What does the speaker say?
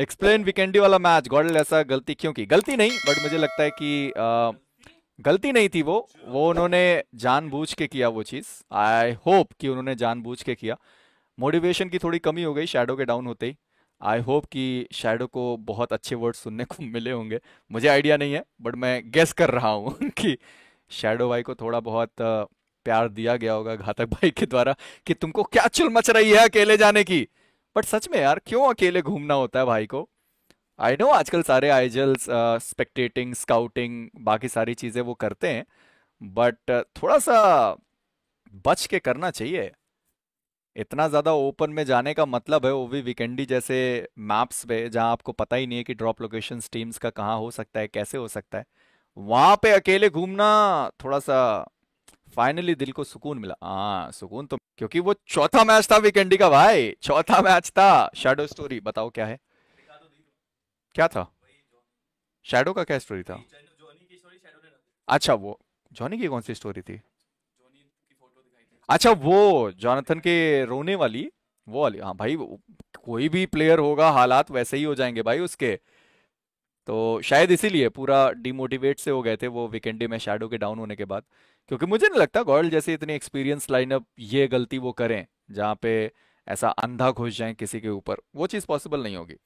explain विकेंडी वाला match गॉडल ऐसा गलती क्यों की गलती नहीं बट मुझे लगता है कि आ, गलती नहीं थी वो वो उन्होंने जानबूझ के किया वो चीज़ आई होप कि उन्होंने जानबूझ के किया मोटिवेशन की थोड़ी कमी हो गई शेडो के डाउन होते ही आई होप कि शेडो को बहुत अच्छे वर्ड सुनने को मिले होंगे मुझे आइडिया नहीं है बट मैं गेस कर रहा हूँ कि शेडो भाई को थोड़ा बहुत प्यार दिया गया होगा घातक भाई के द्वारा कि तुमको क्या चुल मच रही है अकेले जाने की बट सच में यार क्यों अकेले घूमना होता है भाई को आई नो आजकल सारे आइजल्स स्पेक्टेटिंग स्काउटिंग बाकी सारी चीज़ें वो करते हैं बट थोड़ा सा बच के करना चाहिए इतना ज़्यादा ओपन में जाने का मतलब है वो भी वीकेंडी जैसे मैप्स पे जहां आपको पता ही नहीं है कि ड्रॉप लोकेशन टीम्स का कहाँ हो सकता है कैसे हो सकता है वहां पे अकेले घूमना थोड़ा सा फाइनली दिल को सुकून मिला हाँ सुकून तो क्योंकि वो चौथा मैच था वीकेंडी का भाई चौथा मैच था शेडो स्टोरी बताओ क्या है क्या था शेडो का क्या स्टोरी था अच्छा वो जॉनी की कौन सी स्टोरी थी अच्छा वो जॉनथन के रोने वाली वो वाली हाँ भाई कोई भी प्लेयर होगा हालात वैसे ही हो जाएंगे भाई उसके तो शायद इसीलिए पूरा डिमोटिवेट से हो गए थे वो वीकेंडे में शेडो के डाउन होने के बाद क्योंकि मुझे नहीं लगता गॉयल जैसे इतनी एक्सपीरियंस लाइनअप ये गलती वो करें जहाँ पे ऐसा अंधा घुस जाए किसी के ऊपर वो चीज़ पॉसिबल नहीं होगी